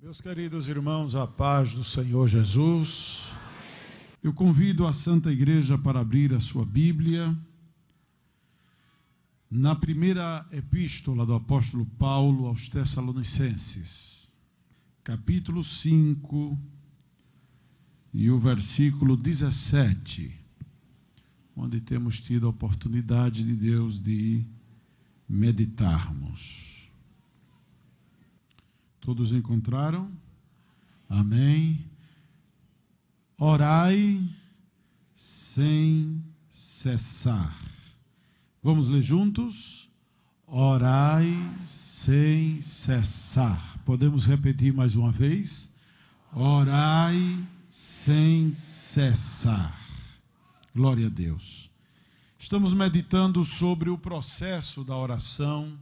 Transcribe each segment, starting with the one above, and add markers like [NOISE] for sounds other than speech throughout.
Meus queridos irmãos, a paz do Senhor Jesus. Eu convido a Santa Igreja para abrir a sua Bíblia na primeira epístola do apóstolo Paulo aos Tessalonicenses, capítulo 5 e o versículo 17, onde temos tido a oportunidade de Deus de meditarmos. Todos encontraram? Amém. Orai sem cessar. Vamos ler juntos? Orai sem cessar. Podemos repetir mais uma vez? Orai sem cessar. Glória a Deus. Estamos meditando sobre o processo da oração,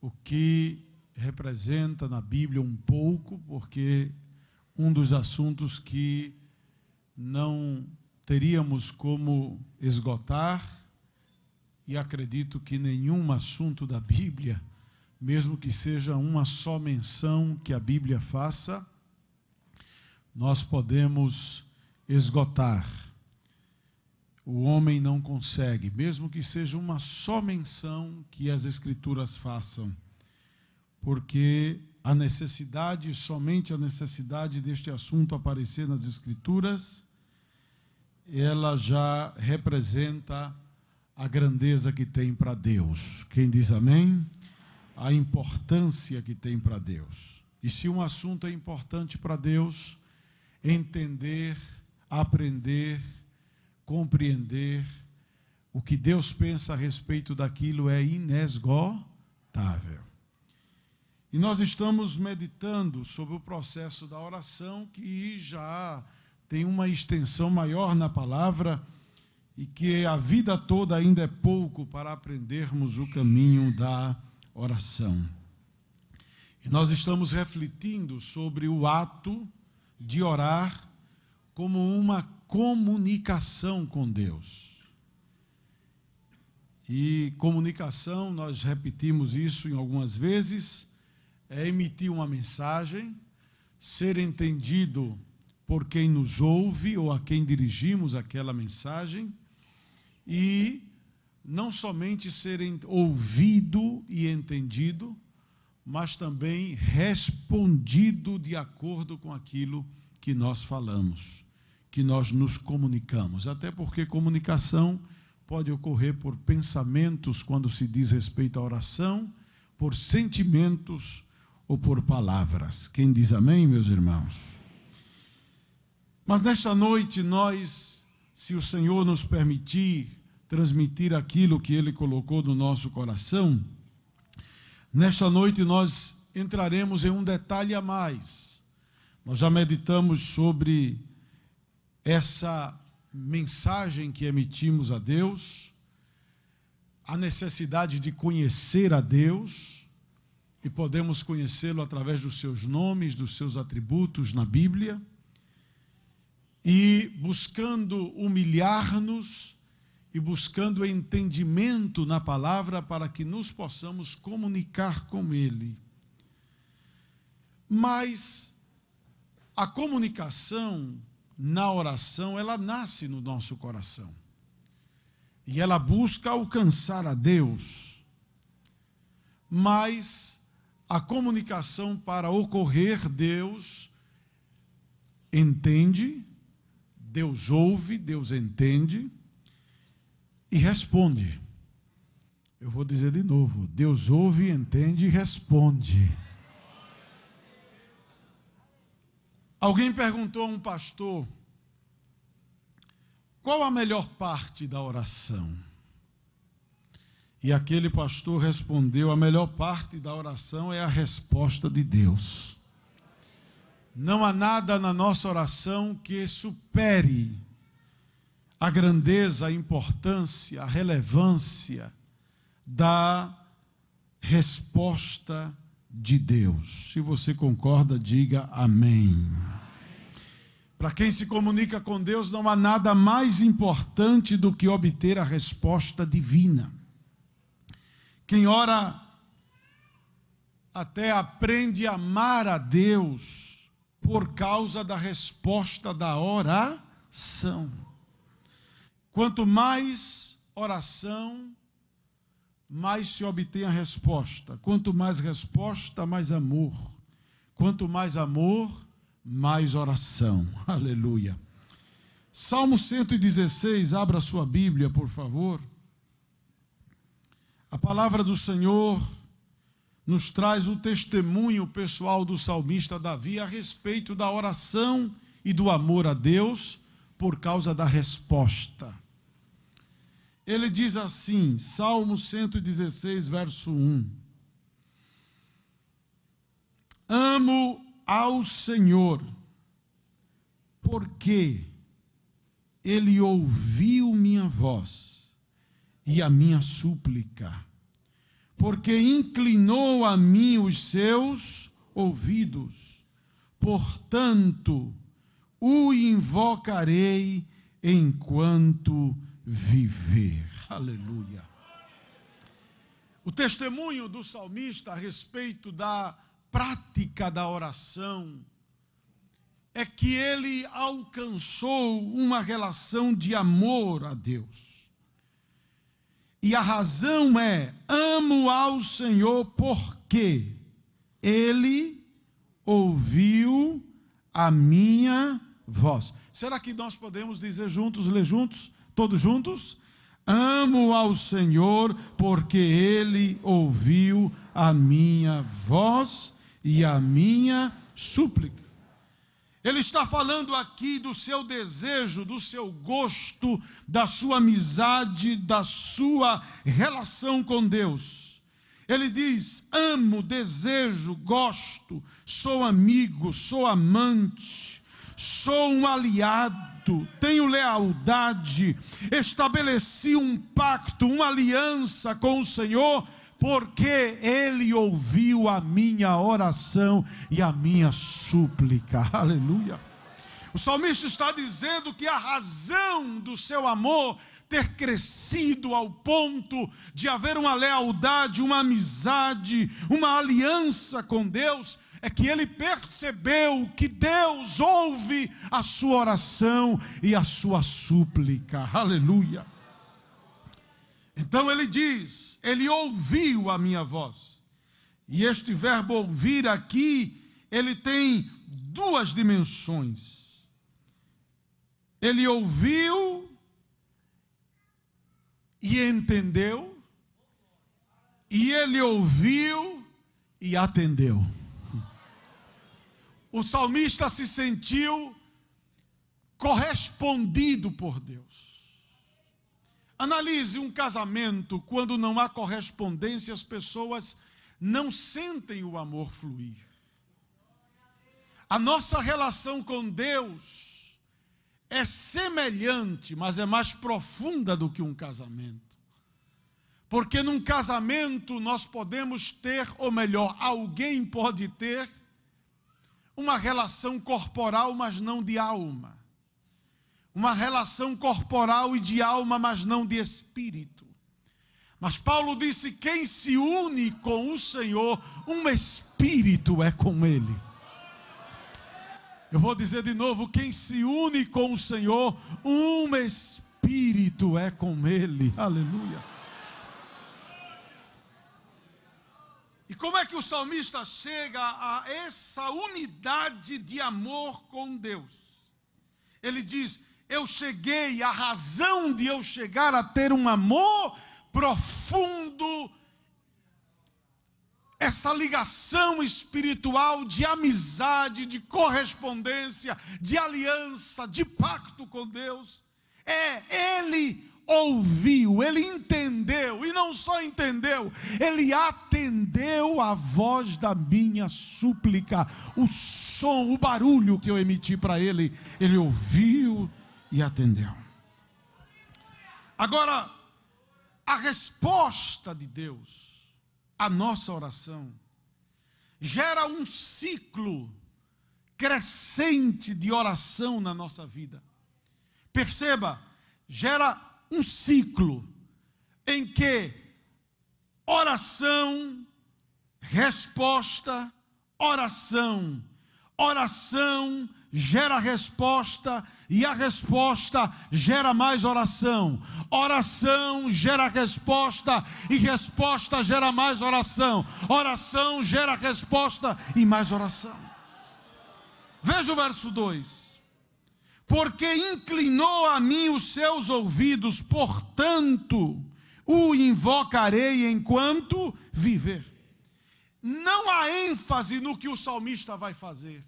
o que representa na Bíblia um pouco, porque um dos assuntos que não teríamos como esgotar, e acredito que nenhum assunto da Bíblia, mesmo que seja uma só menção que a Bíblia faça, nós podemos esgotar. O homem não consegue, mesmo que seja uma só menção que as Escrituras façam porque a necessidade, somente a necessidade deste assunto aparecer nas Escrituras, ela já representa a grandeza que tem para Deus. Quem diz amém? A importância que tem para Deus. E se um assunto é importante para Deus, entender, aprender, compreender o que Deus pensa a respeito daquilo é inesgotável. E nós estamos meditando sobre o processo da oração, que já tem uma extensão maior na palavra e que a vida toda ainda é pouco para aprendermos o caminho da oração. E nós estamos refletindo sobre o ato de orar como uma comunicação com Deus. E comunicação, nós repetimos isso em algumas vezes, é emitir uma mensagem, ser entendido por quem nos ouve ou a quem dirigimos aquela mensagem e não somente ser ouvido e entendido, mas também respondido de acordo com aquilo que nós falamos, que nós nos comunicamos. Até porque comunicação pode ocorrer por pensamentos quando se diz respeito à oração, por sentimentos ou por palavras. Quem diz amém, meus irmãos? Mas nesta noite nós, se o Senhor nos permitir transmitir aquilo que ele colocou no nosso coração, nesta noite nós entraremos em um detalhe a mais. Nós já meditamos sobre essa mensagem que emitimos a Deus, a necessidade de conhecer a Deus, e podemos conhecê-lo através dos seus nomes, dos seus atributos na Bíblia, e buscando humilhar-nos e buscando entendimento na palavra para que nos possamos comunicar com Ele. Mas a comunicação na oração, ela nasce no nosso coração. E ela busca alcançar a Deus. Mas a comunicação para ocorrer, Deus entende, Deus ouve, Deus entende e responde. Eu vou dizer de novo: Deus ouve, entende e responde. Alguém perguntou a um pastor qual a melhor parte da oração. E aquele pastor respondeu: a melhor parte da oração é a resposta de Deus. Não há nada na nossa oração que supere a grandeza, a importância, a relevância da resposta de Deus. Se você concorda, diga amém. Para quem se comunica com Deus, não há nada mais importante do que obter a resposta divina. Quem ora até aprende a amar a Deus por causa da resposta da oração. Quanto mais oração, mais se obtém a resposta. Quanto mais resposta, mais amor. Quanto mais amor, mais oração. [LAUGHS] Aleluia. Salmo 116, abra sua Bíblia, por favor. A palavra do Senhor nos traz o testemunho pessoal do salmista Davi a respeito da oração e do amor a Deus por causa da resposta. Ele diz assim, Salmo 116, verso 1: Amo ao Senhor, porque Ele ouviu minha voz e a minha súplica, porque inclinou a mim os seus ouvidos. Portanto, o invocarei enquanto viver. Aleluia. O testemunho do salmista a respeito da prática da oração é que ele alcançou uma relação de amor a Deus e a razão é: amo ao Senhor porque ele ouviu a minha voz. Será que nós podemos dizer juntos, ler juntos, todos juntos? Amo ao Senhor porque ele ouviu a minha voz e a minha súplica. Ele está falando aqui do seu desejo, do seu gosto, da sua amizade, da sua relação com Deus. Ele diz: amo, desejo, gosto, sou amigo, sou amante, sou um aliado, tenho lealdade, estabeleci um pacto, uma aliança com o Senhor porque ele ouviu a minha oração e a minha súplica. [LAUGHS] Aleluia. O salmista está dizendo que a razão do seu amor ter crescido ao ponto de haver uma lealdade, uma amizade, uma aliança com Deus, é que ele percebeu que Deus ouve a sua oração e a sua súplica. Aleluia. Então ele diz: Ele ouviu a minha voz. E este verbo ouvir aqui, ele tem duas dimensões. Ele ouviu e entendeu, e ele ouviu e atendeu. O salmista se sentiu correspondido por Deus. Analise um casamento quando não há correspondência, as pessoas não sentem o amor fluir. A nossa relação com Deus é semelhante, mas é mais profunda do que um casamento. Porque num casamento nós podemos ter, ou melhor, alguém pode ter, uma relação corporal, mas não de alma uma relação corporal e de alma, mas não de espírito. Mas Paulo disse: quem se une com o Senhor, um espírito é com ele. Eu vou dizer de novo: quem se une com o Senhor, um espírito é com ele. Aleluia. E como é que o salmista chega a essa unidade de amor com Deus? Ele diz: eu cheguei, a razão de eu chegar a ter um amor profundo, essa ligação espiritual de amizade, de correspondência, de aliança, de pacto com Deus, é Ele ouviu, ele entendeu, e não só entendeu, ele atendeu a voz da minha súplica, o som, o barulho que eu emiti para ele, ele ouviu e atendeu. Agora, a resposta de Deus à nossa oração gera um ciclo crescente de oração na nossa vida. Perceba, gera um ciclo em que oração, resposta, oração, oração, gera resposta, e a resposta gera mais oração. Oração gera resposta, e resposta gera mais oração. Oração gera resposta e mais oração. Veja o verso 2: Porque inclinou a mim os seus ouvidos, portanto o invocarei enquanto viver. Não há ênfase no que o salmista vai fazer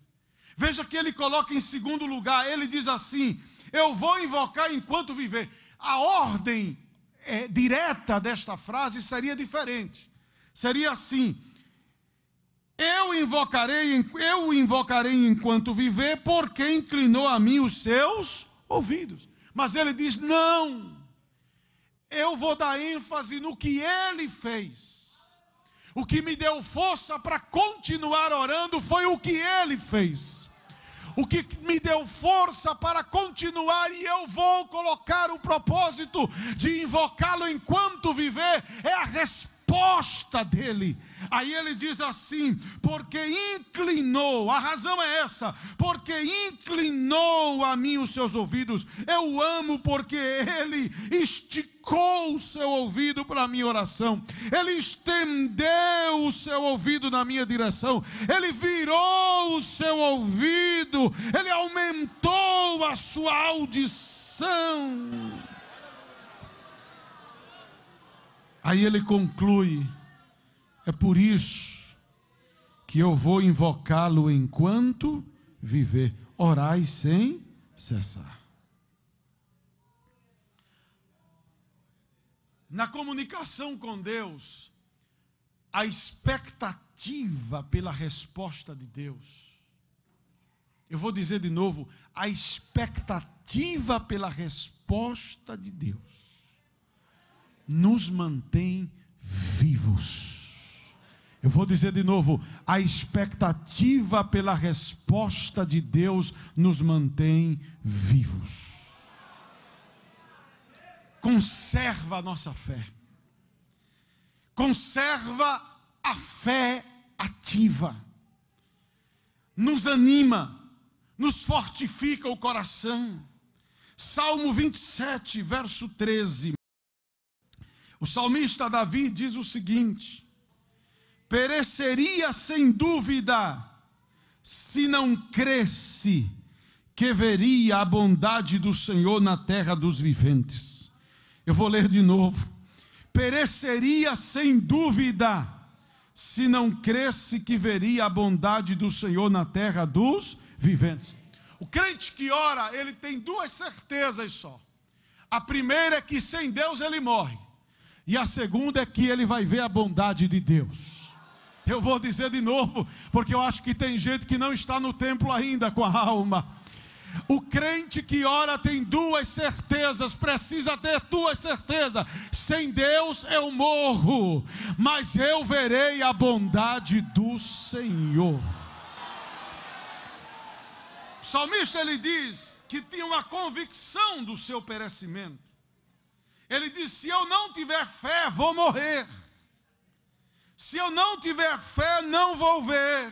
Veja que ele coloca em segundo lugar, ele diz assim: Eu vou invocar enquanto viver. A ordem é, direta desta frase seria diferente. Seria assim: Eu invocarei, eu invocarei enquanto viver, porque inclinou a mim os seus ouvidos. Mas ele diz: Não. Eu vou dar ênfase no que ele fez. O que me deu força para continuar orando foi o que ele fez o que me deu força para continuar, e eu vou colocar o propósito de invocá-lo enquanto viver, é a resposta resposta dele. Aí ele diz assim: porque inclinou, a razão é essa, porque inclinou a mim os seus ouvidos, eu amo porque ele esticou o seu ouvido para a minha oração, ele estendeu o seu ouvido na minha direção, ele virou o seu ouvido, ele aumentou a sua audição. Aí ele conclui: é por isso que eu vou invocá-lo enquanto viver. Orai sem cessar. Na comunicação com Deus, a expectativa pela resposta de Deus. Eu vou dizer de novo, a expectativa pela resposta de Deus nos mantém vivos. Eu vou dizer de novo: a expectativa pela resposta de Deus nos mantém vivos. Conserva a nossa fé. Conserva a fé ativa. Nos anima, nos fortifica o coração. Salmo 27, verso 13. O salmista Davi diz o seguinte: pereceria sem dúvida, se não cresce, que veria a bondade do Senhor na terra dos viventes. Eu vou ler de novo. Pereceria sem dúvida, se não cresce, que veria a bondade do Senhor na terra dos viventes. O crente que ora, ele tem duas certezas só. A primeira é que sem Deus ele morre. E a segunda é que ele vai ver a bondade de Deus. Eu vou dizer de novo, porque eu acho que tem gente que não está no templo ainda com a alma. O crente que ora tem duas certezas, precisa ter duas certezas: sem Deus eu morro, mas eu verei a bondade do Senhor. O salmista ele diz que tinha uma convicção do seu perecimento. Ele diz: se eu não tiver fé, vou morrer. Se eu não tiver fé, não vou ver.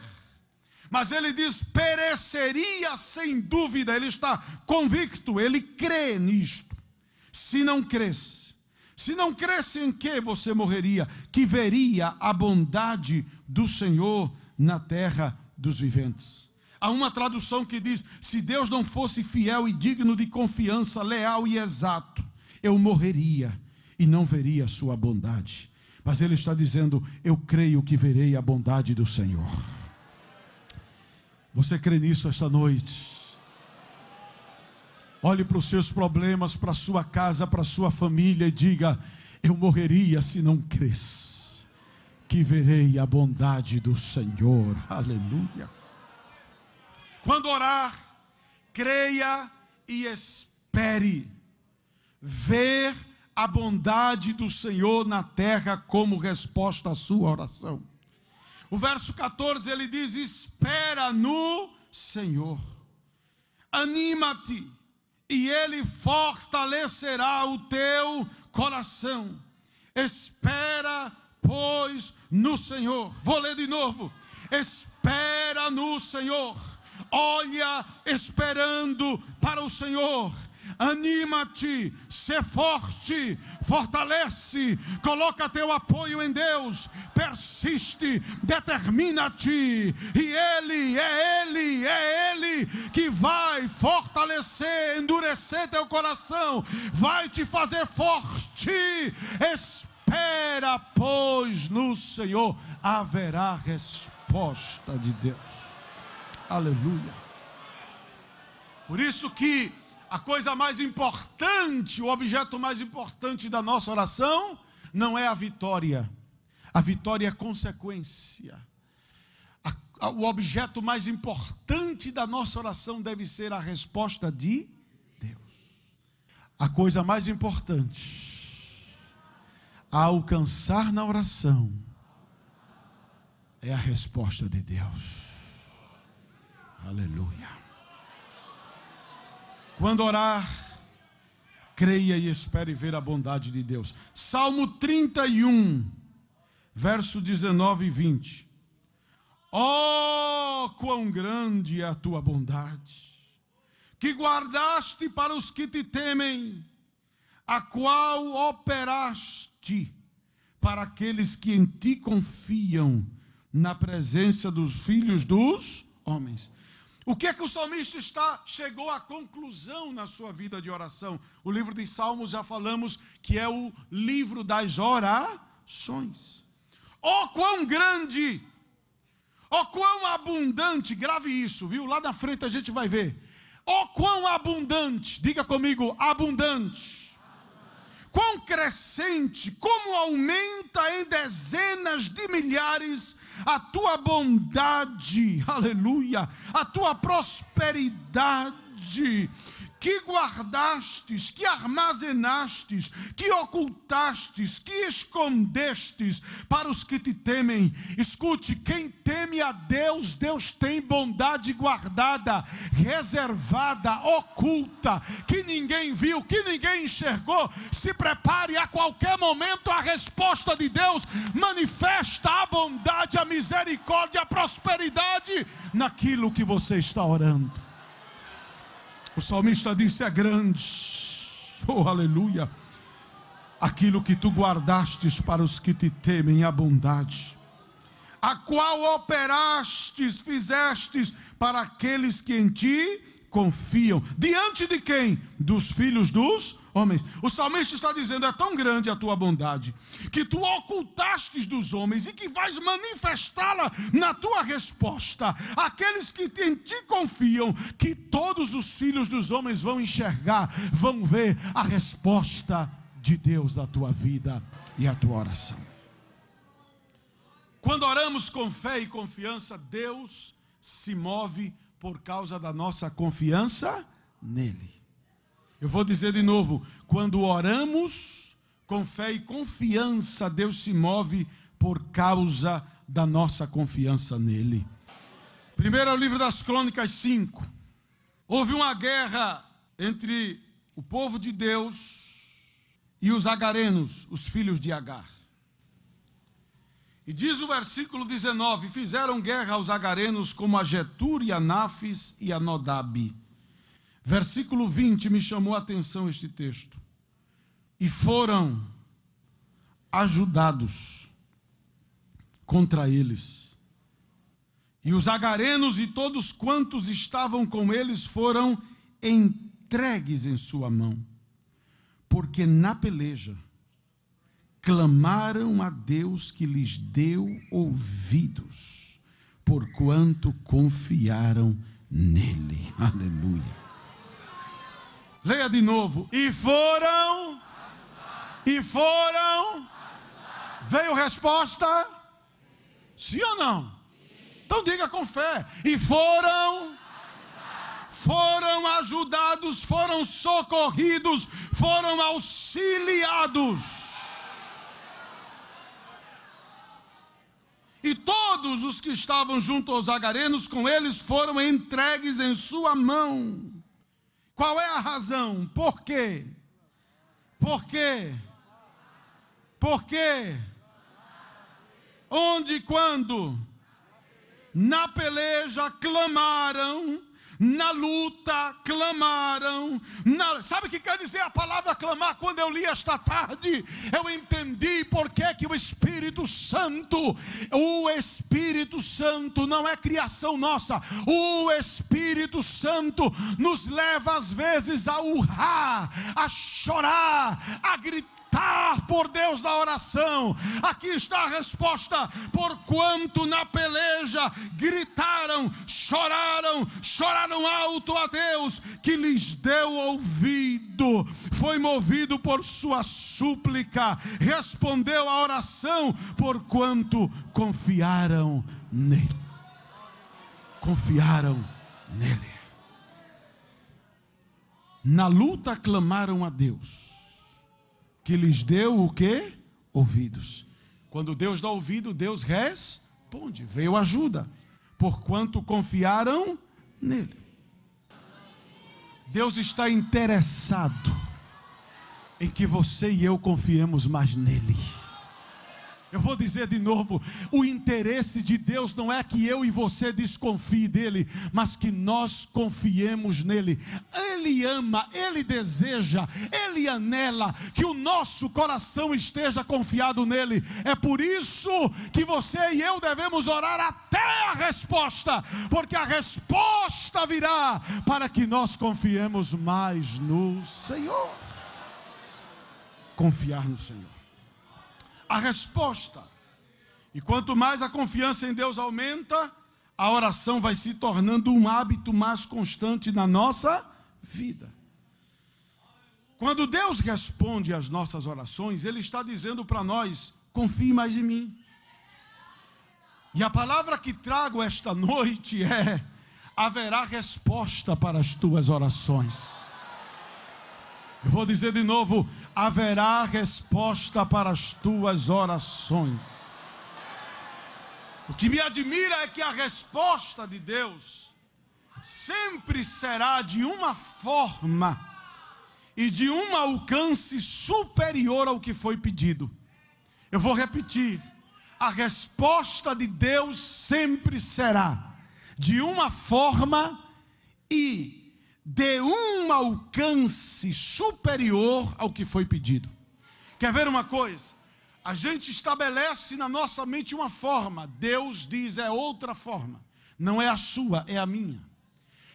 Mas ele diz: pereceria sem dúvida. Ele está convicto, ele crê nisto. Se não cresce, se não cresce em que você morreria? Que veria a bondade do Senhor na terra dos viventes. Há uma tradução que diz: se Deus não fosse fiel e digno de confiança, leal e exato, eu morreria e não veria a sua bondade. Mas ele está dizendo: Eu creio que verei a bondade do Senhor. Você crê nisso esta noite? Olhe para os seus problemas, para a sua casa, para a sua família e diga: Eu morreria se não cresce, que verei a bondade do Senhor. Aleluia. Quando orar, creia e espere ver a bondade do Senhor na terra como resposta à sua oração. O verso 14 ele diz: Espera no Senhor, anima-te, e Ele fortalecerá o teu coração. Espera, pois, no Senhor. Vou ler de novo: Espera no Senhor, olha esperando para o Senhor anima-te, ser forte, fortalece, coloca teu apoio em Deus, persiste, determina-te, e Ele, é Ele, é Ele que vai fortalecer, endurecer teu coração, vai te fazer forte, espera, pois no Senhor haverá resposta de Deus. Aleluia. Por isso que a coisa mais importante, o objeto mais importante da nossa oração não é a vitória. A vitória é consequência. A, a, o objeto mais importante da nossa oração deve ser a resposta de Deus. A coisa mais importante a alcançar na oração é a resposta de Deus. Aleluia. Quando orar, creia e espere ver a bondade de Deus. Salmo 31, verso 19 e 20. Oh, quão grande é a tua bondade, que guardaste para os que te temem, a qual operaste para aqueles que em ti confiam, na presença dos filhos dos homens. O que é que o salmista está chegou à conclusão na sua vida de oração? O livro de Salmos já falamos que é o livro das orações. Oh, quão grande! Oh, quão abundante! Grave isso, viu? Lá na frente a gente vai ver. Oh, quão abundante! Diga comigo, abundante. Quão crescente, como aumenta em dezenas de milhares a tua bondade, aleluia, a tua prosperidade que guardastes, que armazenastes, que ocultastes, que escondestes para os que te temem. Escute: quem teme a Deus, Deus tem bondade guardada, reservada, oculta, que ninguém viu, que ninguém enxergou. Se prepare, a qualquer momento a resposta de Deus manifesta a bondade, a misericórdia, a prosperidade naquilo que você está orando. O salmista disse: É grande, oh aleluia, aquilo que tu guardastes para os que te temem, a bondade, a qual operastes, fizestes para aqueles que em ti confiam. Diante de quem? Dos filhos dos homens. O salmista está dizendo: é tão grande a tua bondade que tu ocultastes dos homens e que vais manifestá-la na tua resposta. Aqueles que em ti confiam, que todos os filhos dos homens vão enxergar, vão ver a resposta de Deus à tua vida e à tua oração. Quando oramos com fé e confiança, Deus se move por causa da nossa confiança nele. Eu vou dizer de novo: quando oramos com fé e confiança, Deus se move por causa da nossa confiança nele. Primeiro é o livro das Crônicas 5. Houve uma guerra entre o povo de Deus e os agarenos, os filhos de Agar. E diz o versículo 19: Fizeram guerra aos agarenos como a Getur e a Nafis e a Nodabi. Versículo 20 me chamou a atenção este texto. E foram ajudados contra eles. E os agarenos e todos quantos estavam com eles foram entregues em sua mão, porque na peleja clamaram a Deus que lhes deu ouvidos, porquanto confiaram nele. [LAUGHS] Aleluia. Leia de novo. E foram. E foram. Veio resposta? Sim ou não? Então diga com fé. E foram foram ajudados, foram socorridos, foram auxiliados. E todos os que estavam junto aos agarenos com eles foram entregues em sua mão. Qual é a razão? Por quê? Por quê? Por quê? Onde e quando? Na peleja clamaram na luta clamaram. Na... Sabe o que quer dizer a palavra clamar? Quando eu li esta tarde, eu entendi porque que o Espírito Santo, o Espírito Santo não é criação nossa, o Espírito Santo nos leva às vezes a urrar, a chorar, a gritar por Deus da oração. Aqui está a resposta: porquanto na peleja gritaram, choraram, choraram alto a Deus, que lhes deu ouvido, foi movido por sua súplica, respondeu à oração, porquanto confiaram nele. Confiaram nele. Na luta clamaram a Deus que lhes deu o que? Ouvidos. Quando Deus dá ouvido, Deus responde, veio ajuda, porquanto confiaram nele. Deus está interessado em que você e eu confiemos mais nele. Eu vou dizer de novo: o interesse de Deus não é que eu e você desconfie dele, mas que nós confiemos nele. Ele ama, ele deseja, ele anela que o nosso coração esteja confiado nele. É por isso que você e eu devemos orar até a resposta, porque a resposta virá para que nós confiemos mais no Senhor. Confiar no Senhor a resposta. E quanto mais a confiança em Deus aumenta, a oração vai se tornando um hábito mais constante na nossa vida. Quando Deus responde às nossas orações, Ele está dizendo para nós: confie mais em mim. E a palavra que trago esta noite é: haverá resposta para as tuas orações. Vou dizer de novo: haverá resposta para as tuas orações. O que me admira é que a resposta de Deus sempre será de uma forma e de um alcance superior ao que foi pedido. Eu vou repetir: a resposta de Deus sempre será de uma forma e de um alcance superior ao que foi pedido. Quer ver uma coisa? A gente estabelece na nossa mente uma forma, Deus diz é outra forma. Não é a sua, é a minha.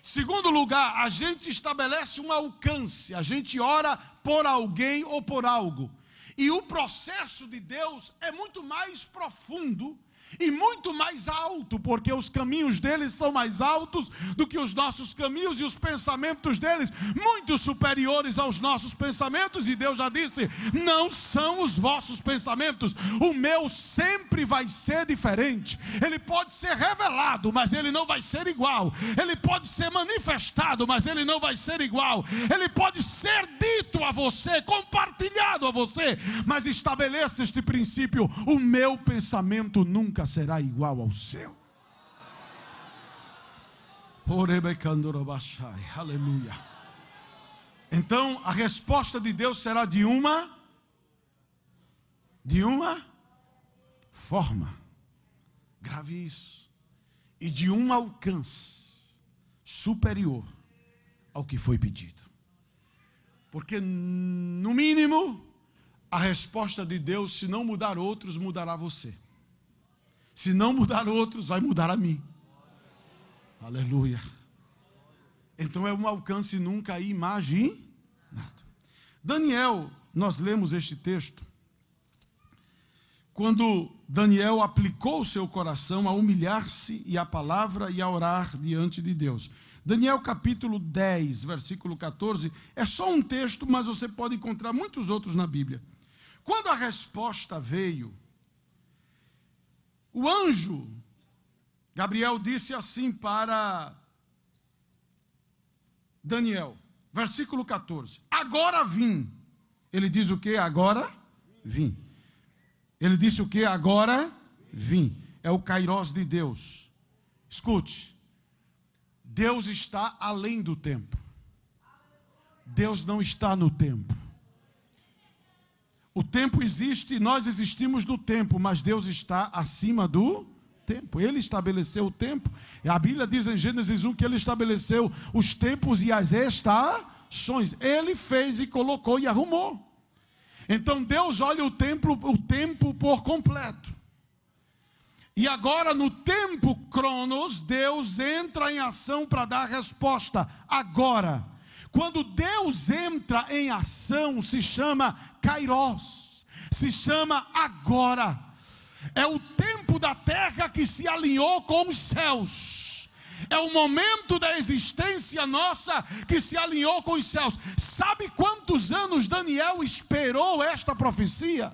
Segundo lugar, a gente estabelece um alcance, a gente ora por alguém ou por algo. E o processo de Deus é muito mais profundo e muito mais alto, porque os caminhos deles são mais altos do que os nossos caminhos e os pensamentos deles muito superiores aos nossos pensamentos, e Deus já disse: "Não são os vossos pensamentos, o meu sempre vai ser diferente. Ele pode ser revelado, mas ele não vai ser igual. Ele pode ser manifestado, mas ele não vai ser igual. Ele pode ser dito a você, compartilhado a você, mas estabeleça este princípio: o meu pensamento nunca nunca será igual ao seu. Aleluia. Então a resposta de Deus será de uma de uma forma. Grave isso. E de um alcance superior ao que foi pedido. Porque no mínimo a resposta de Deus, se não mudar outros, mudará você. Se não mudar outros, vai mudar a mim. Aleluia. Então é um alcance nunca imaginado. Daniel, nós lemos este texto. Quando Daniel aplicou o seu coração a humilhar-se e a palavra e a orar diante de Deus. Daniel capítulo 10, versículo 14, é só um texto, mas você pode encontrar muitos outros na Bíblia. Quando a resposta veio, o anjo, Gabriel disse assim para Daniel, versículo 14: Agora vim. Ele diz o que? Agora vim. Ele disse o que? Agora vim. É o Kairos de Deus. Escute. Deus está além do tempo. Deus não está no tempo. O tempo existe nós existimos no tempo, mas Deus está acima do tempo. Ele estabeleceu o tempo. A Bíblia diz em Gênesis 1 que ele estabeleceu os tempos e as estações. Ele fez e colocou e arrumou. Então Deus olha o tempo o tempo por completo. E agora no tempo Cronos, Deus entra em ação para dar resposta agora quando Deus entra em ação, se chama Kairos, se chama agora. É o tempo da terra que se alinhou com os céus. É o momento da existência nossa que se alinhou com os céus. Sabe quantos anos Daniel esperou esta profecia?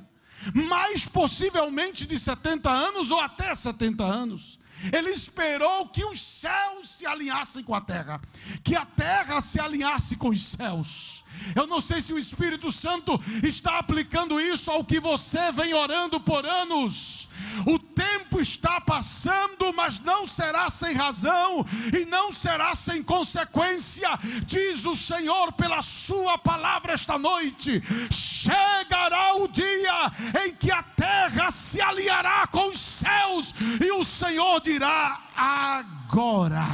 Mais possivelmente de 70 anos ou até 70 anos. Ele esperou que os céus se alinhassem com a terra, que a terra se alinhasse com os céus. Eu não sei se o Espírito Santo está aplicando isso ao que você vem orando por anos. O tempo está passando, mas não será sem razão e não será sem consequência, diz o Senhor pela Sua palavra esta noite. Chegará o dia em que a terra se aliará com os céus e o Senhor dirá: agora.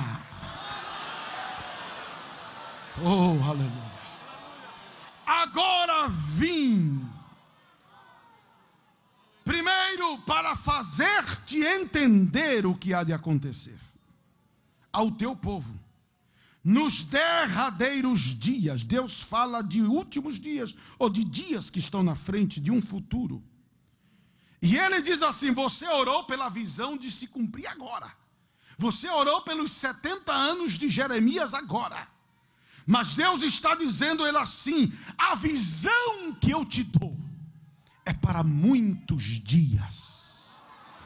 Oh, aleluia. Agora vim. Primeiro, para fazer-te entender o que há de acontecer ao teu povo. Nos derradeiros dias, Deus fala de últimos dias, ou de dias que estão na frente, de um futuro. E ele diz assim: Você orou pela visão de se cumprir agora. Você orou pelos 70 anos de Jeremias agora. Mas Deus está dizendo ele assim: A visão que eu te dou é para muitos dias.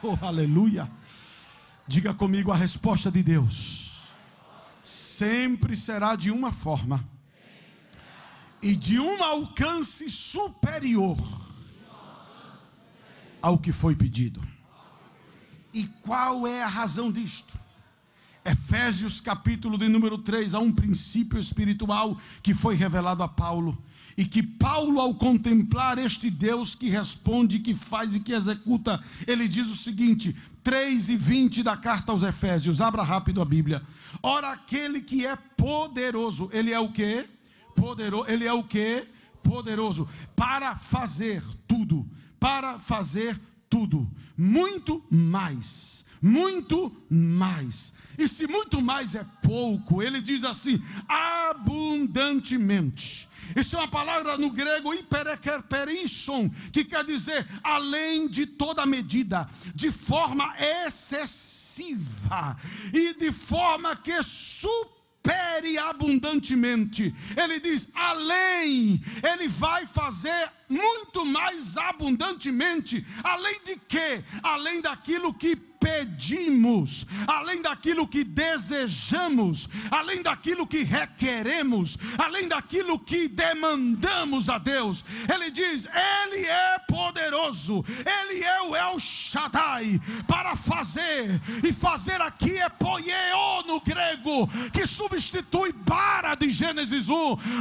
Oh, aleluia. Diga comigo a resposta de Deus. Sempre será de uma forma e de um alcance superior ao que foi pedido. E qual é a razão disto? Efésios capítulo de número 3, há um princípio espiritual que foi revelado a Paulo. E que Paulo, ao contemplar este Deus que responde, que faz e que executa, ele diz o seguinte: 3 e 20 da carta aos Efésios, abra rápido a Bíblia. Ora, aquele que é poderoso, ele é o que? Poderoso, ele é o que? Poderoso, para fazer tudo para fazer tudo, muito mais, muito mais. E se muito mais é pouco, ele diz assim: abundantemente. Isso é uma palavra no grego hiperekerperison, que quer dizer além de toda medida, de forma excessiva e de forma que supere abundantemente. Ele diz: além, ele vai fazer muito mais abundantemente, além de quê? Além daquilo que pedimos, além daquilo que desejamos, além daquilo que requeremos, além daquilo que demandamos a Deus. Ele diz: Ele é poderoso, Ele é o El Shaddai, para fazer, e fazer aqui é poieo no grego, que substitui bara de Gênesis 1.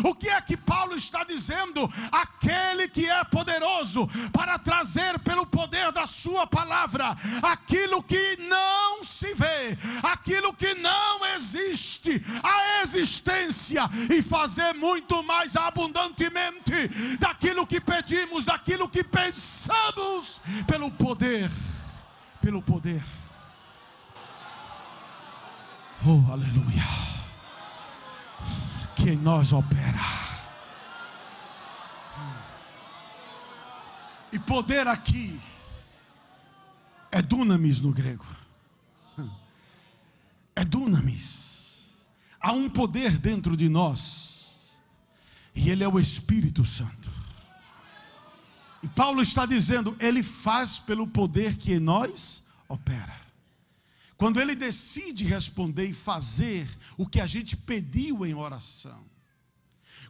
O que é que Paulo está dizendo? Aquele que é poderoso para trazer pelo poder da Sua palavra aquilo que que não se vê, aquilo que não existe, a existência e fazer muito mais abundantemente daquilo que pedimos, daquilo que pensamos, pelo poder, pelo poder. Oh, aleluia. Que em nós opera. E poder aqui é dunamis no grego. É dunamis. Há um poder dentro de nós. E ele é o Espírito Santo. E Paulo está dizendo, ele faz pelo poder que em nós opera. Quando ele decide responder e fazer o que a gente pediu em oração,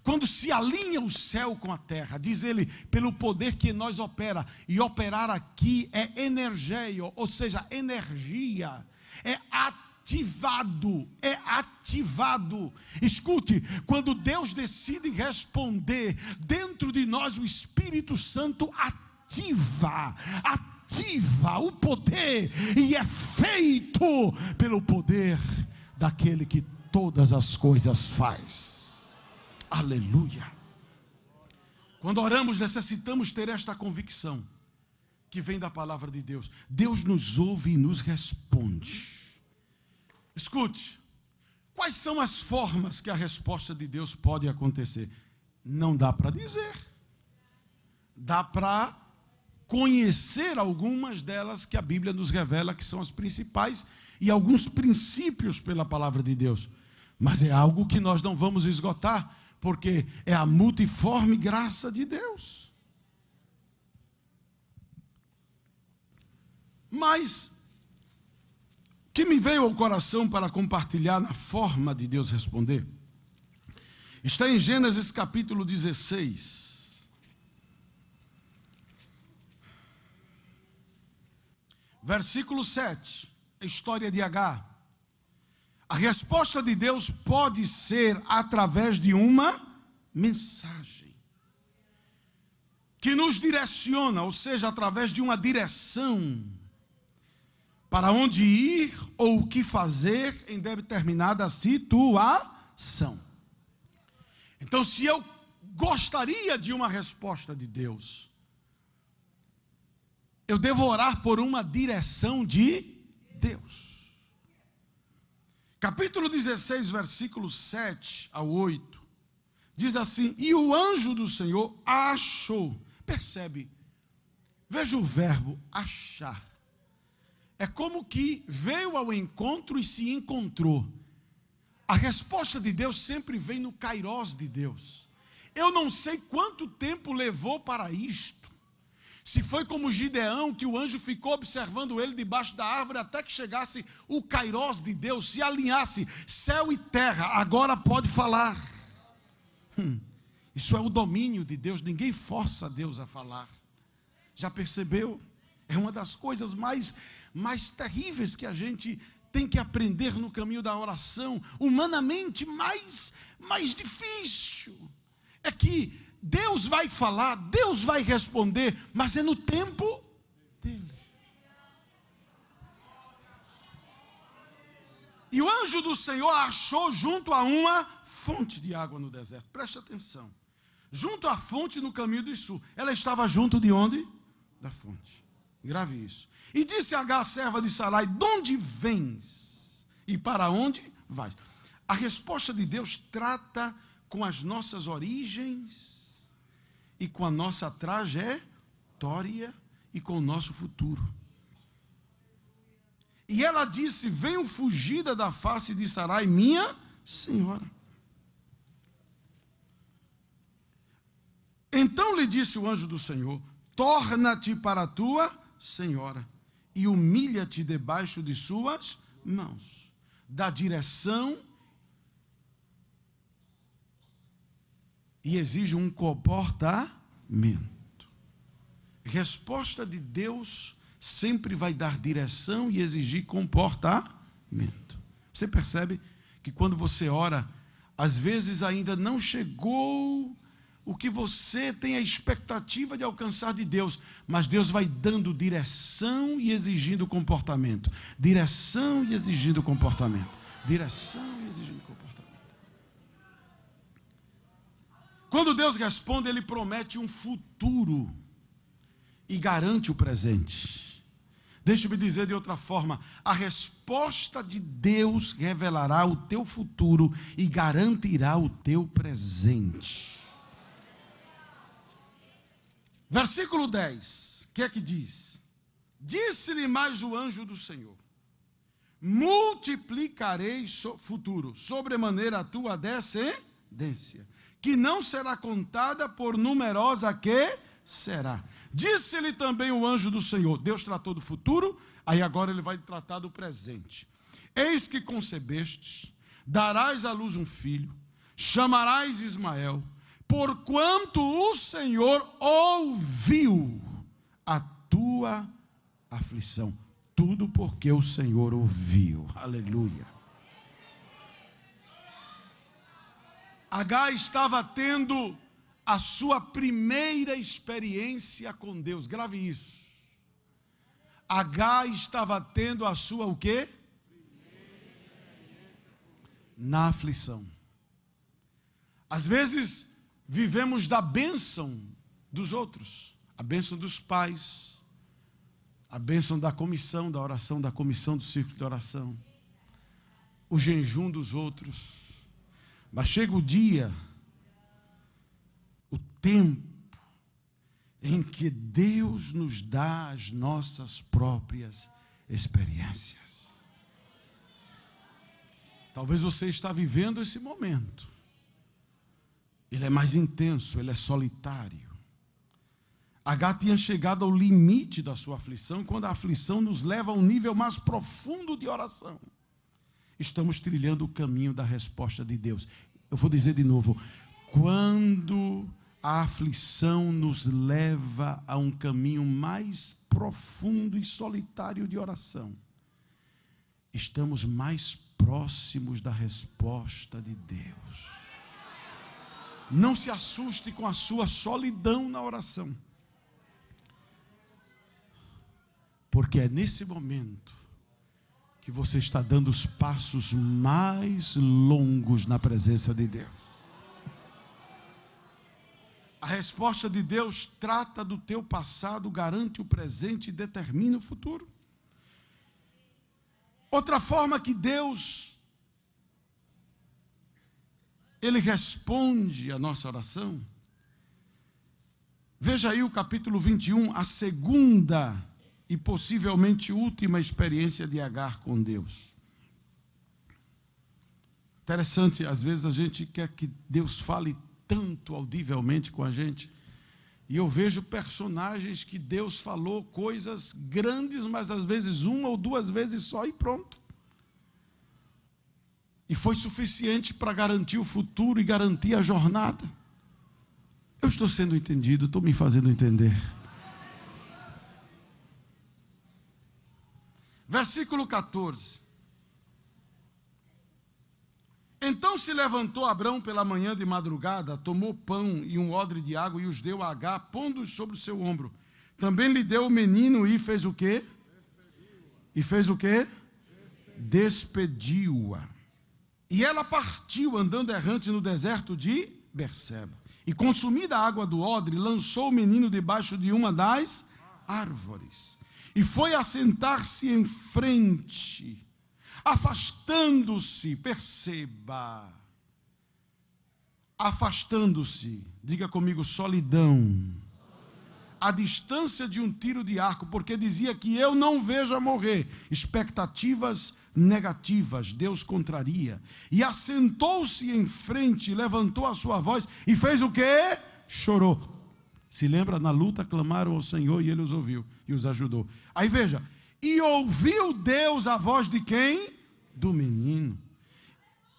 quando se alinha o céu com a terra, diz ele, pelo poder que nós opera, e operar aqui é energéio, ou seja, energia, é ativado, é ativado. Escute, quando Deus decide responder, dentro de nós o Espírito Santo ativa, ativa o poder e é feito pelo poder daquele que todas as coisas faz. Aleluia. Quando oramos, necessitamos ter esta convicção que vem da palavra de Deus. Deus nos ouve e nos responde. Escute, quais são as formas que a resposta de Deus pode acontecer? Não dá para dizer. Dá para conhecer algumas delas que a Bíblia nos revela que são as principais e alguns princípios pela palavra de Deus. Mas é algo que nós não vamos esgotar, porque é a multiforme graça de Deus. Mas, o que me veio ao coração para compartilhar na forma de Deus responder? Está em Gênesis capítulo 16. Versículo 7, a história de Agar. A resposta de Deus pode ser através de uma mensagem que nos direciona, ou seja, através de uma direção para onde ir ou o que fazer em determinada situação. Então, se eu gostaria de uma resposta de Deus, eu devo orar por uma direção de Deus. Capítulo 16, versículo 7 ao 8. Diz assim: E o anjo do Senhor achou. Percebe? Veja o verbo achar. É como que veio ao encontro e se encontrou. A resposta de Deus sempre vem no kairós de Deus. Eu não sei quanto tempo levou para isto. Se foi como Gideão que o anjo ficou observando ele debaixo da árvore até que chegasse o Cairós de Deus, se alinhasse céu e terra, agora pode falar. Hum, isso é o domínio de Deus, ninguém força Deus a falar. Já percebeu? É uma das coisas mais, mais terríveis que a gente tem que aprender no caminho da oração, humanamente mais, mais difícil. É que Deus vai falar, Deus vai responder, mas é no tempo dele. E o anjo do Senhor achou junto a uma fonte de água no deserto. Preste atenção. Junto à fonte no caminho do sul. Ela estava junto de onde? Da fonte. Grave isso. E disse a Gá, serva de Sarai: De onde vens? E para onde vais? A resposta de Deus trata com as nossas origens e com a nossa trajetória e com o nosso futuro. E ela disse: Venham fugida da face de Sarai, minha senhora. Então lhe disse o anjo do Senhor: Torna-te para tua senhora e humilha-te debaixo de suas mãos. Da direção e exige um comportamento. Resposta de Deus sempre vai dar direção e exigir comportamento. Você percebe que quando você ora, às vezes ainda não chegou o que você tem a expectativa de alcançar de Deus, mas Deus vai dando direção e exigindo comportamento. Direção e exigindo comportamento. Direção e exigindo comportamento. Quando Deus responde, Ele promete um futuro e garante o presente. Deixe-me dizer de outra forma: a resposta de Deus revelará o teu futuro e garantirá o teu presente. Versículo 10, o que é que diz? Disse-lhe mais o anjo do Senhor: Multiplicarei so, futuro, sobremaneira a tua descendência que não será contada por numerosa que será. Disse-lhe também o anjo do Senhor: Deus tratou do futuro, aí agora ele vai tratar do presente. Eis que concebeste, darás à luz um filho, chamarás Ismael, porquanto o Senhor ouviu a tua aflição. Tudo porque o Senhor ouviu. Aleluia. Agá estava tendo a sua primeira experiência com Deus. Grave isso. Agá estava tendo a sua o quê? Na aflição. Às vezes vivemos da bênção dos outros, a bênção dos pais, a bênção da comissão da oração, da comissão do círculo de oração, o jejum dos outros mas chega o dia, o tempo, em que Deus nos dá as nossas próprias experiências. Talvez você está vivendo esse momento. Ele é mais intenso, ele é solitário. H tinha chegado ao limite da sua aflição, quando a aflição nos leva a um nível mais profundo de oração estamos trilhando o caminho da resposta de Deus. Eu vou dizer de novo: quando a aflição nos leva a um caminho mais profundo e solitário de oração, estamos mais próximos da resposta de Deus. Não se assuste com a sua solidão na oração, porque é nesse momento que você está dando os passos mais longos na presença de Deus. A resposta de Deus trata do teu passado, garante o presente e determina o futuro. Outra forma que Deus ele responde a nossa oração. Veja aí o capítulo 21, a segunda e possivelmente última experiência de Agar com Deus. Interessante, às vezes a gente quer que Deus fale tanto audivelmente com a gente, e eu vejo personagens que Deus falou coisas grandes, mas às vezes uma ou duas vezes só e pronto. E foi suficiente para garantir o futuro e garantir a jornada. Eu estou sendo entendido, estou me fazendo entender. Versículo 14. Então se levantou Abrão pela manhã de madrugada, tomou pão e um odre de água e os deu a H, pondo-os sobre o seu ombro. Também lhe deu o menino e fez o quê? E fez o quê? Despediu-a. E ela partiu andando errante no deserto de Berseba. E consumida a água do odre, lançou o menino debaixo de uma das árvores e foi assentar-se em frente, afastando-se, perceba, afastando-se, diga comigo, solidão, a distância de um tiro de arco, porque dizia que eu não vejo a morrer, expectativas negativas, Deus contraria, e assentou-se em frente, levantou a sua voz e fez o que? Chorou se lembra, na luta clamaram ao Senhor e ele os ouviu e os ajudou. Aí veja, e ouviu Deus a voz de quem? Do menino.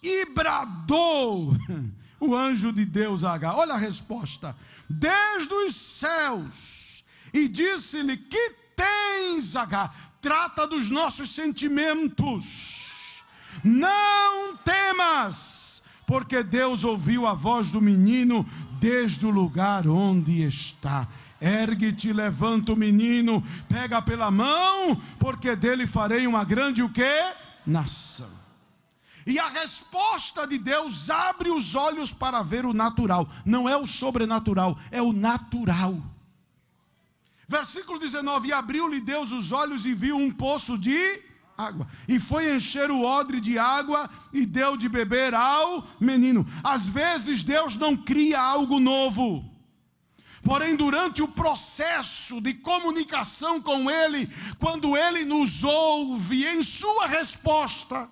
E bradou [LAUGHS] o anjo de Deus a H. Olha a resposta. Desde os céus. E disse-lhe: Que tens, H? Trata dos nossos sentimentos. Não temas porque Deus ouviu a voz do menino desde o lugar onde está. Ergue-te, levanta o menino, pega pela mão, porque dele farei uma grande o quê? Nação. E a resposta de Deus abre os olhos para ver o natural. Não é o sobrenatural, é o natural. Versículo 19: E abriu-lhe Deus os olhos e viu um poço de água. E foi encher o odre de água e deu de beber ao menino. Às vezes Deus não cria algo novo. Porém, durante o processo de comunicação com Ele, quando Ele nos ouve em Sua resposta,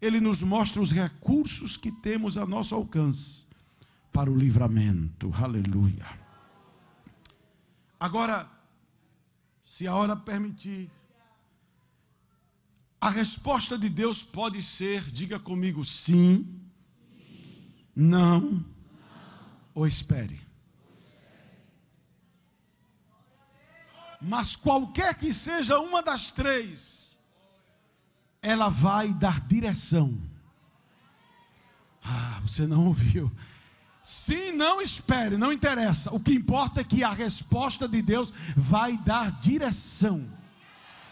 Ele nos mostra os recursos que temos a nosso alcance para o livramento. Aleluia. Agora, se a hora permitir, a resposta de Deus pode ser, diga comigo, sim, sim. Não, não, ou espere. Mas qualquer que seja uma das três, ela vai dar direção. Ah, você não ouviu. Sim, não espere, não interessa. O que importa é que a resposta de Deus vai dar direção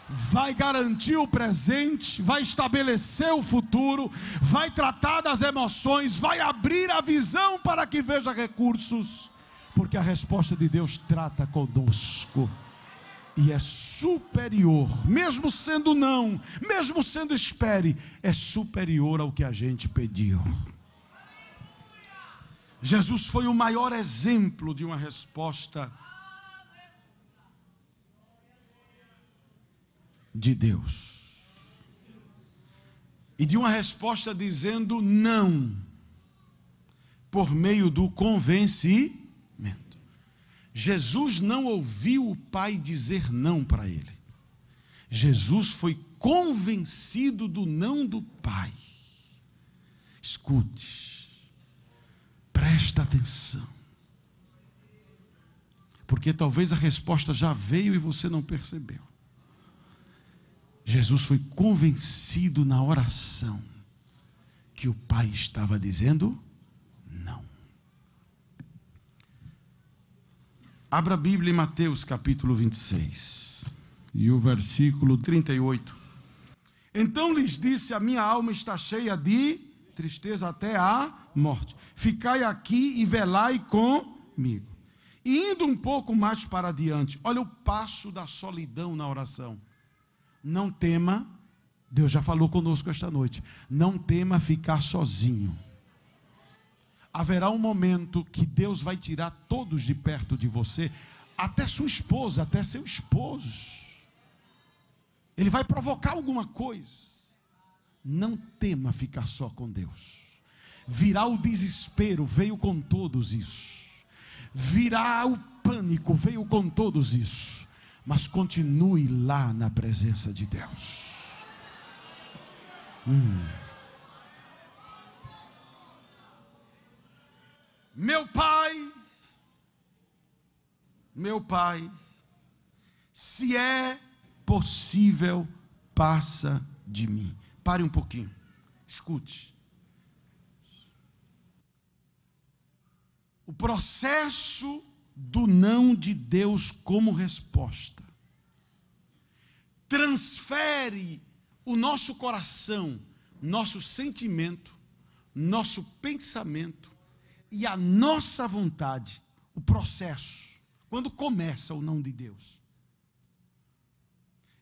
vai garantir o presente, vai estabelecer o futuro, vai tratar das emoções, vai abrir a visão para que veja recursos, porque a resposta de Deus trata conosco e é superior, mesmo sendo não, mesmo sendo espere, é superior ao que a gente pediu. Jesus foi o maior exemplo de uma resposta de Deus. E de uma resposta dizendo não, por meio do convencimento. Jesus não ouviu o Pai dizer não para ele. Jesus foi convencido do não do Pai. Escute, presta atenção, porque talvez a resposta já veio e você não percebeu. Jesus foi convencido na oração que o Pai estava dizendo não. Abra a Bíblia em Mateus capítulo 26 e o versículo 38. Então lhes disse: A minha alma está cheia de tristeza até a morte. Ficai aqui e velai comigo. E indo um pouco mais para diante, olha o passo da solidão na oração. Não tema, Deus já falou conosco esta noite. Não tema ficar sozinho. Haverá um momento que Deus vai tirar todos de perto de você, até sua esposa, até seu esposo. Ele vai provocar alguma coisa. Não tema ficar só com Deus. Virá o desespero, veio com todos isso. Virá o pânico, veio com todos isso mas continue lá na presença de Deus. Hum. Meu pai, meu pai, se é possível, passa de mim. Pare um pouquinho, escute. O processo do não de Deus como resposta transfere o nosso coração, nosso sentimento, nosso pensamento e a nossa vontade, o processo, quando começa o não de Deus.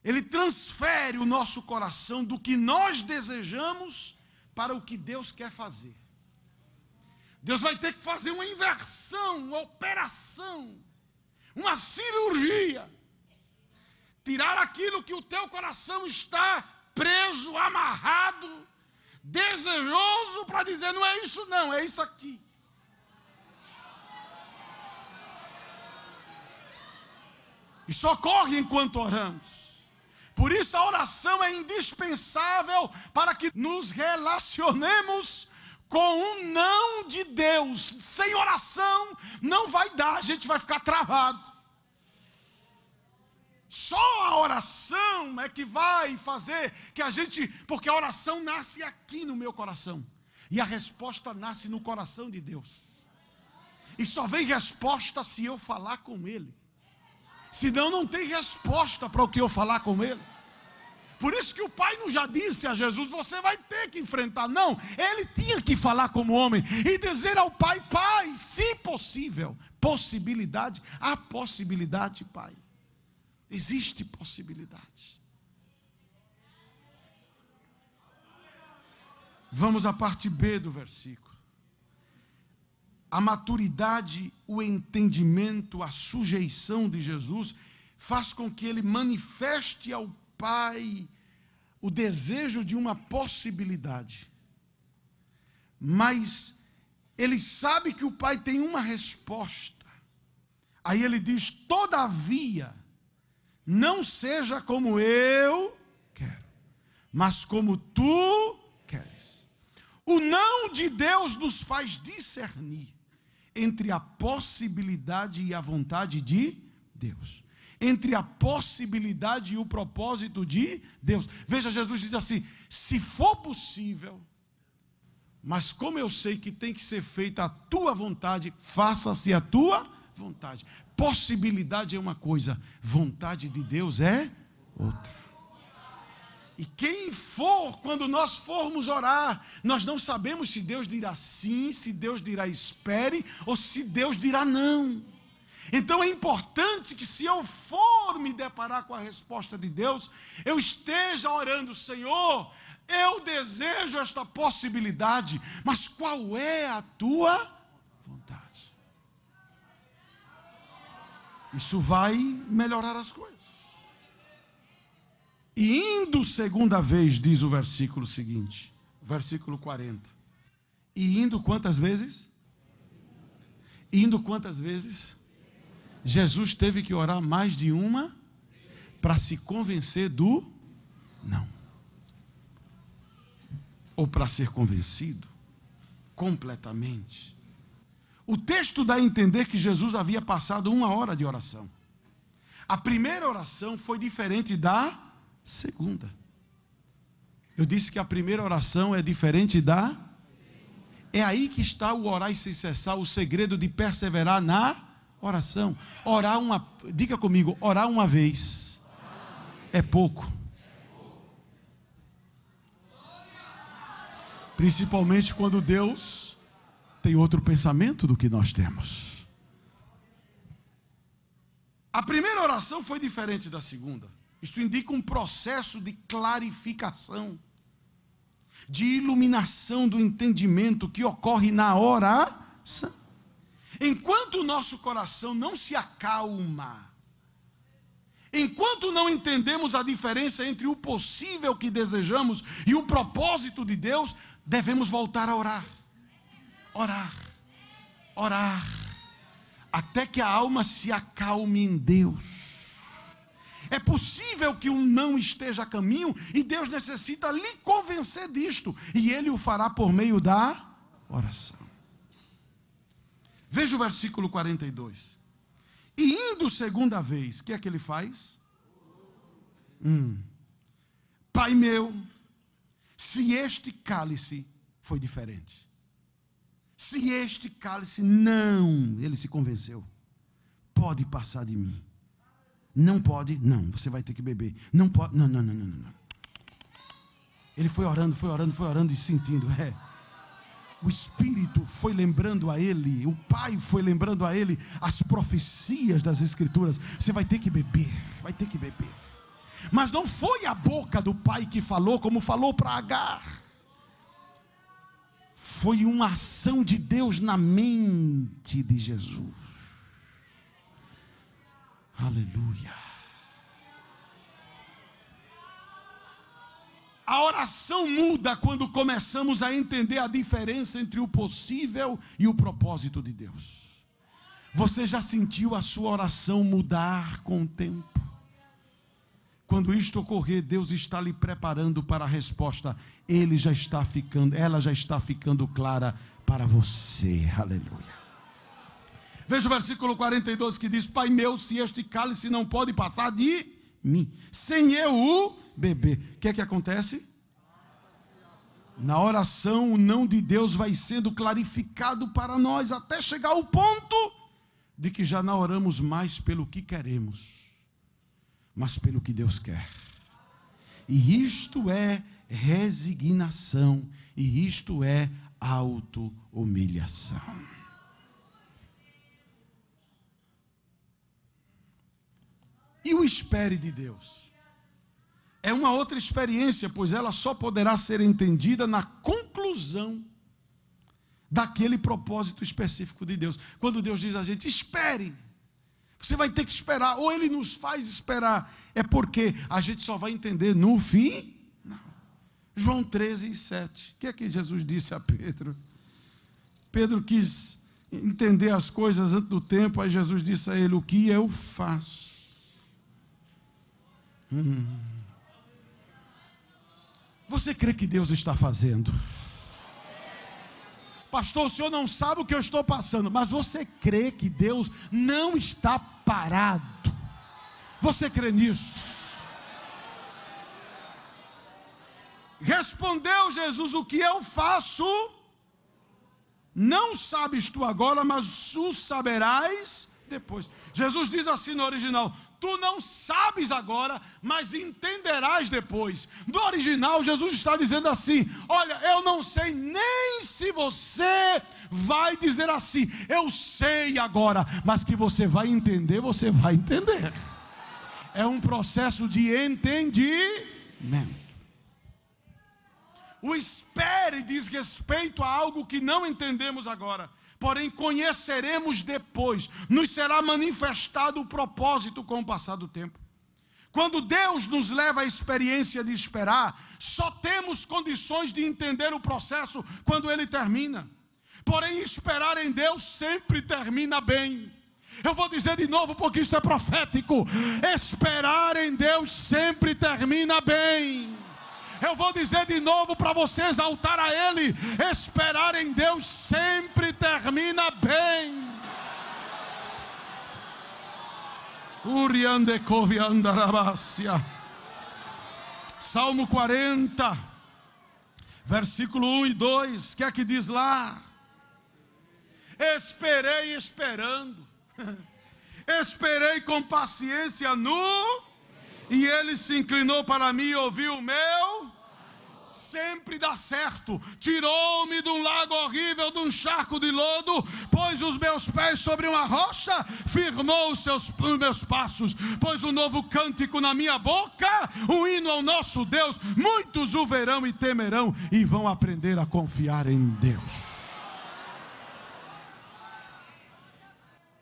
Ele transfere o nosso coração do que nós desejamos para o que Deus quer fazer. Deus vai ter que fazer uma inversão, uma operação, uma cirurgia tirar aquilo que o teu coração está preso, amarrado, desejoso para dizer: não é isso, não, é isso aqui. E socorre enquanto oramos. Por isso a oração é indispensável para que nos relacionemos com um não de Deus. Sem oração não vai dar, a gente vai ficar travado. Só a oração é que vai fazer que a gente, porque a oração nasce aqui no meu coração, e a resposta nasce no coração de Deus. E só vem resposta se eu falar com Ele. Senão não tem resposta para o que eu falar com Ele. Por isso que o Pai não já disse a Jesus: você vai ter que enfrentar. Não, ele tinha que falar como homem e dizer ao Pai: Pai, se possível, possibilidade, a possibilidade, Pai. Existe possibilidade. Vamos à parte B do versículo. A maturidade, o entendimento, a sujeição de Jesus faz com que ele manifeste ao Pai o desejo de uma possibilidade. Mas ele sabe que o Pai tem uma resposta. Aí ele diz: Todavia não seja como eu quero, mas como tu queres. O não de Deus nos faz discernir entre a possibilidade e a vontade de Deus, entre a possibilidade e o propósito de Deus. Veja, Jesus diz assim: se for possível, mas como eu sei que tem que ser feita a tua vontade, faça-se a tua vontade possibilidade é uma coisa, vontade de Deus é outra. E quem for, quando nós formos orar, nós não sabemos se Deus dirá sim, se Deus dirá espere ou se Deus dirá não. Então é importante que, se eu for me deparar com a resposta de Deus, eu esteja orando, Senhor, eu desejo esta possibilidade, mas qual é a tua vontade? Isso vai melhorar as coisas. E indo segunda vez, diz o versículo seguinte, versículo 40. E indo quantas vezes? Indo quantas vezes? Jesus teve que orar mais de uma para se convencer do não. Ou para ser convencido completamente o texto dá a entender que Jesus havia passado uma hora de oração. A primeira oração foi diferente da segunda. Eu disse que a primeira oração é diferente da. É aí que está o orar e sem cessar, o segredo de perseverar na oração. Orar uma, diga comigo, orar uma vez é pouco. Principalmente quando Deus tem outro pensamento do que nós temos. A primeira oração foi diferente da segunda. Isto indica um processo de clarificação, de iluminação do entendimento que ocorre na oração. Enquanto o nosso coração não se acalma, enquanto não entendemos a diferença entre o possível que desejamos e o propósito de Deus, devemos voltar a orar. Orar. Orar. Até que a alma se acalme em Deus. É possível que um não esteja a caminho e Deus necessita lhe convencer disto, e ele o fará por meio da oração. Veja o versículo 42. E indo segunda vez, o que é que ele faz? Hum. Pai meu, se este cálice foi diferente, se este cálice não, ele se convenceu, pode passar de mim. Não pode, não, você vai ter que beber. Não pode, não, não, não, não, não. Ele foi orando, foi orando, foi orando e sentindo, é. O Espírito foi lembrando a ele, o Pai foi lembrando a ele as profecias das Escrituras. Você vai ter que beber, vai ter que beber. Mas não foi a boca do Pai que falou, como falou para Agar foi uma ação de Deus na mente de Jesus. Aleluia. A oração muda quando começamos a entender a diferença entre o possível e o propósito de Deus. Você já sentiu a sua oração mudar com o tempo? Quando isto ocorrer, Deus está lhe preparando para a resposta. Ele já está ficando, ela já está ficando clara para você. Aleluia. Veja o versículo 42 que diz: Pai meu, se este cálice não pode passar de mim, sem eu o beber. O que é que acontece? Na oração, o não de Deus vai sendo clarificado para nós, até chegar ao ponto de que já não oramos mais pelo que queremos mas pelo que Deus quer. E isto é resignação, e isto é auto-humilhação. E o espere de Deus? É uma outra experiência, pois ela só poderá ser entendida na conclusão daquele propósito específico de Deus. Quando Deus diz a gente, espere. Você vai ter que esperar, ou ele nos faz esperar, é porque a gente só vai entender no fim. João 13, 7. O que é que Jesus disse a Pedro? Pedro quis entender as coisas antes do tempo, aí Jesus disse a ele: O que eu faço? Hum. Você crê que Deus está fazendo? Pastor, o senhor não sabe o que eu estou passando, mas você crê que Deus não está parado. Você crê nisso? Respondeu Jesus: O que eu faço? Não sabes tu agora, mas o saberás depois. Jesus diz assim no original: Tu não sabes agora, mas entenderás depois. No original, Jesus está dizendo assim: Olha, eu não sei nem se você vai dizer assim, eu sei agora, mas que você vai entender, você vai entender. É um processo de entendimento. O espere diz respeito a algo que não entendemos agora porém conheceremos depois, nos será manifestado o propósito com o passar do tempo. Quando Deus nos leva à experiência de esperar, só temos condições de entender o processo quando ele termina. Porém, esperar em Deus sempre termina bem. Eu vou dizer de novo porque isso é profético. Esperar em Deus sempre termina bem. Eu vou dizer de novo para você exaltar a Ele: esperar em Deus sempre termina bem. Salmo 40, versículo 1 e 2, o que é que diz lá? Esperei esperando, [LAUGHS] esperei com paciência no, e ele se inclinou para mim e ouviu o meu sempre dá certo. Tirou-me de um lago horrível, de um charco de lodo, pôs os meus pés sobre uma rocha, firmou os, seus, os meus passos, pôs um novo cântico na minha boca, um hino ao nosso Deus. Muitos o verão e temerão e vão aprender a confiar em Deus.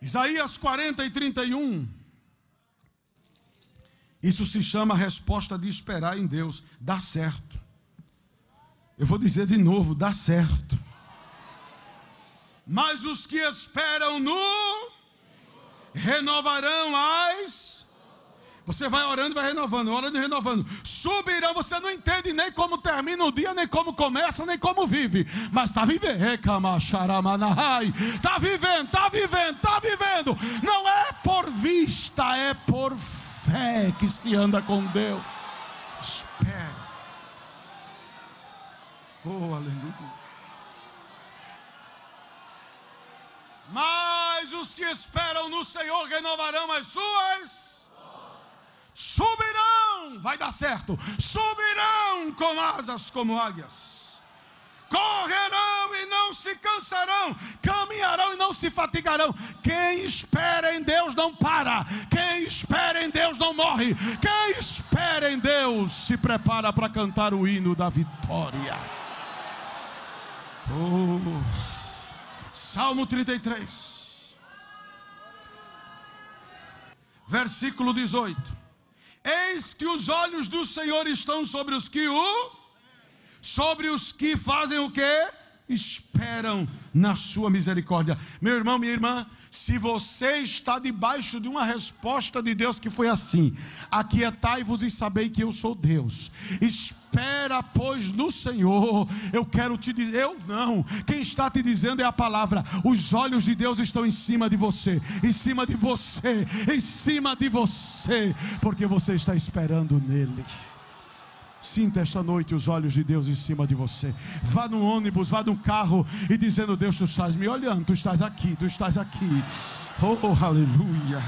Isaías 40 e 31. Isso se chama resposta de esperar em Deus, dá certo. Eu vou dizer de novo: dá certo. Mas os que esperam no renovarão as. Você vai orando, vai renovando, orando e renovando. Subirão, você não entende nem como termina o dia, nem como começa, nem como vive. Mas está vivendo. Está vivendo, está vivendo, está vivendo. Não é por vista, é por fé que se anda com Deus. Espera. Oh, aleluia. Mas os que esperam no Senhor renovarão as suas. Subirão, vai dar certo. Subirão com asas como águias. Correrão e não se cansarão, caminharão e não se fatigarão. Quem espera em Deus não para, quem espera em Deus não morre, quem espera em Deus se prepara para cantar o hino da vitória. Uh, Salmo 33, versículo 18: Eis que os olhos do Senhor estão sobre os que o, sobre os que fazem o que? Esperam na sua misericórdia. Meu irmão, minha irmã, se você está debaixo de uma resposta de Deus que foi assim: Aquietai-vos e sabei que eu sou Deus. Espera, pois, no Senhor. Eu quero te dizer, eu não. Quem está te dizendo é a palavra. Os olhos de Deus estão em cima de você, em cima de você, em cima de você, porque você está esperando nele. Sinta esta noite os olhos de Deus em cima de você. Vá num ônibus, vá num carro e dizendo: Deus, tu estás me olhando, tu estás aqui, tu estás aqui. Oh, oh aleluia.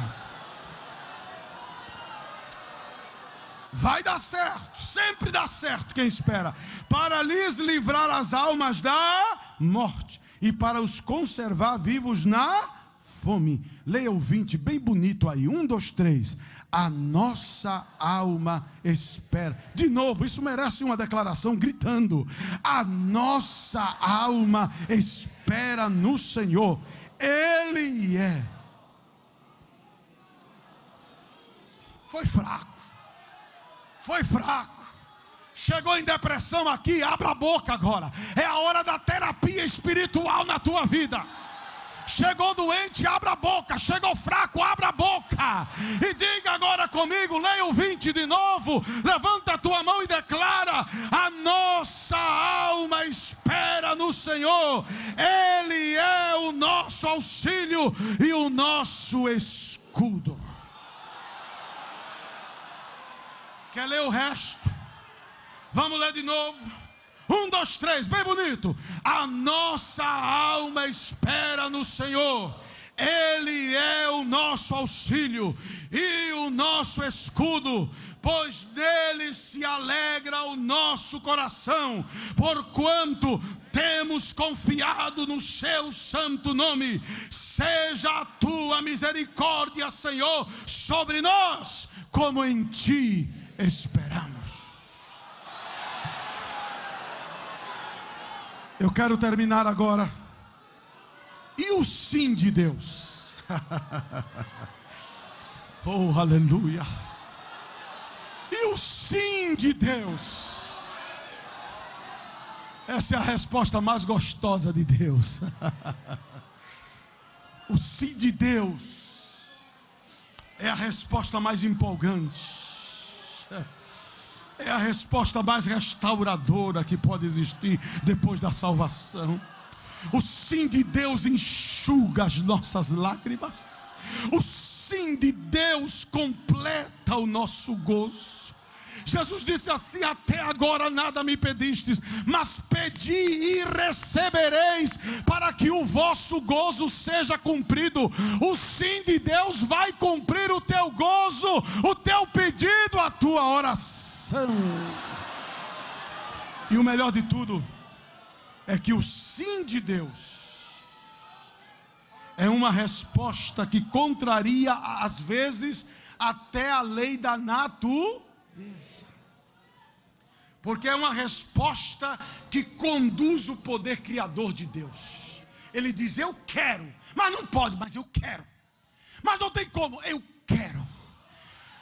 Vai dar certo, sempre dá certo quem espera. Para lhes livrar as almas da morte e para os conservar vivos na fome. Leia o 20, bem bonito aí. Um, dois, três a nossa alma espera. De novo, isso merece uma declaração gritando: a nossa alma espera no Senhor, Ele é. Foi fraco, foi fraco. Chegou em depressão aqui, abra a boca agora. É a hora da terapia espiritual na tua vida. Chegou doente, abra a boca. Chegou fraco, abra a boca. E diga agora comigo, leia o 20 de novo. Levanta a tua mão e declara: A nossa alma espera no Senhor. Ele é o nosso auxílio e o nosso escudo. Quer ler o resto? Vamos ler de novo. Um, dois, três, bem bonito. A nossa alma espera no Senhor. Ele é o nosso auxílio e o nosso escudo, pois nele se alegra o nosso coração, porquanto temos confiado no seu santo nome. Seja a tua misericórdia, Senhor, sobre nós, como em ti esperamos. Eu quero terminar agora. E o sim de Deus? [LAUGHS] oh, aleluia. E o sim de Deus? Essa é a resposta mais gostosa de Deus. [LAUGHS] o sim de Deus é a resposta mais empolgante. [LAUGHS] é a resposta mais restauradora que pode existir depois da salvação. O sim de Deus enxuga as nossas lágrimas. O sim de Deus completa o nosso gozo. Jesus disse assim: Até agora nada me pedistes, mas pedi e recebereis, para que o vosso gozo seja cumprido. O sim de Deus vai cumprir o teu gozo, o teu pedido, a tua oração. E o melhor de tudo é que o sim de Deus é uma resposta que contraria, às vezes, até a lei da natureza cabeça. Porque é uma resposta que conduz o poder criador de Deus. Ele diz: Eu quero, mas não pode, mas eu quero. Mas não tem como, eu quero.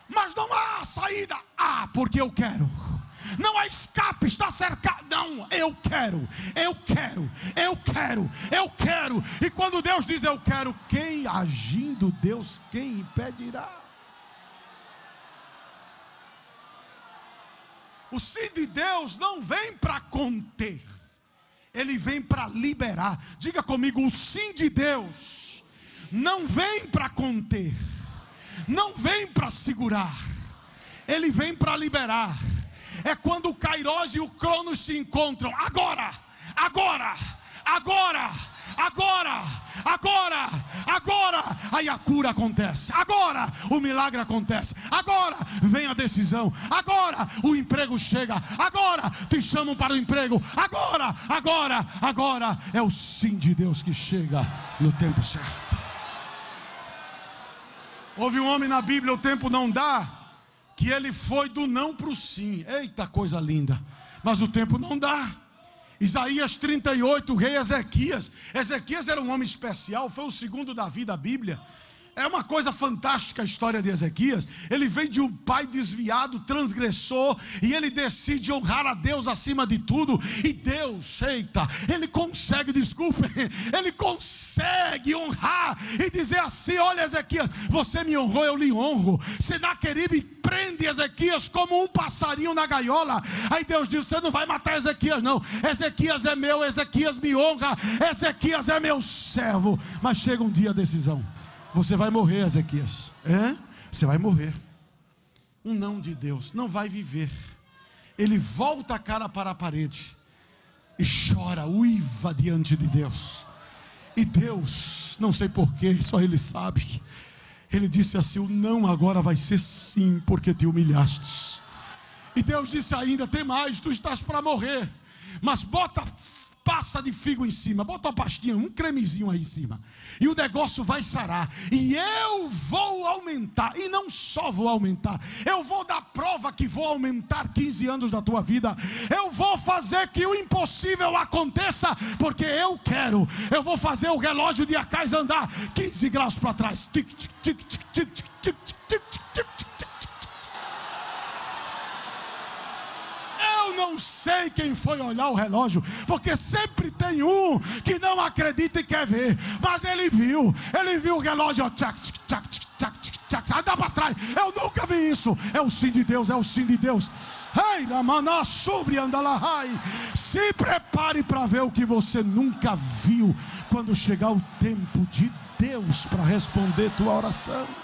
Mas não há saída, ah, porque eu quero. Não há escape, está cercado. Não, eu quero, eu quero, eu quero, eu quero. E quando Deus diz eu quero, quem agindo Deus, quem impedirá? O sim de Deus não vem para conter, ele vem para liberar. Diga comigo: o sim de Deus não vem para conter, não vem para segurar, ele vem para liberar. É quando o Kairos e o Cronos se encontram. Agora, agora agora, agora, agora, agora, aí a cura acontece, agora o milagre acontece, agora vem a decisão, agora o emprego chega, agora te chamam para o emprego, agora, agora, agora é o sim de Deus que chega no tempo certo. Houve um homem na Bíblia, o tempo não dá, que ele foi do não para o sim, eita coisa linda, mas o tempo não dá. Isaías 38, o rei Ezequias. Ezequias era um homem especial, foi o segundo Davi da Bíblia. É uma coisa fantástica a história de Ezequias. Ele vem de um pai desviado, transgressor, e ele decide honrar a Deus acima de tudo. E Deus, eita, ele consegue, desculpe, [LAUGHS] ele consegue honrar e dizer assim: Olha, Ezequias, você me honrou, eu lhe honro. Senaqueribe prende Ezequias como um passarinho na gaiola. Aí Deus diz: Você não vai matar Ezequias, não. Ezequias é meu, Ezequias me honra, Ezequias é meu servo. Mas chega um dia a decisão. Você vai morrer, Ezequias. É? Você vai morrer. Um não de Deus, não vai viver. Ele volta a cara para a parede e chora, uiva diante de Deus. E Deus, não sei porquê, só Ele sabe. Ele disse assim: O não agora vai ser sim, porque te humilhaste. E Deus disse ainda: Tem mais, tu estás para morrer, mas bota passa de figo em cima, bota uma pastinha, um cremezinho aí em cima, e o negócio vai sarar. E eu vou aumentar, e não só vou aumentar, eu vou dar prova que vou aumentar 15 anos da tua vida, eu vou fazer que o impossível aconteça, porque eu quero, eu vou fazer o relógio de Acais andar 15 graus para trás, tic, tic, tic, tic, tic, tic, tic Eu não sei quem foi olhar o relógio, porque sempre tem um que não acredita e quer ver, mas ele viu, ele viu o relógio, ó, tchac, tchac, tchac, tchac, tchac, tchac, dá para trás. Eu nunca vi isso. É o sim de Deus, é o sim de Deus. Ei, Ramaná, sobre Andalahai. Se prepare para ver o que você nunca viu quando chegar o tempo de Deus para responder tua oração.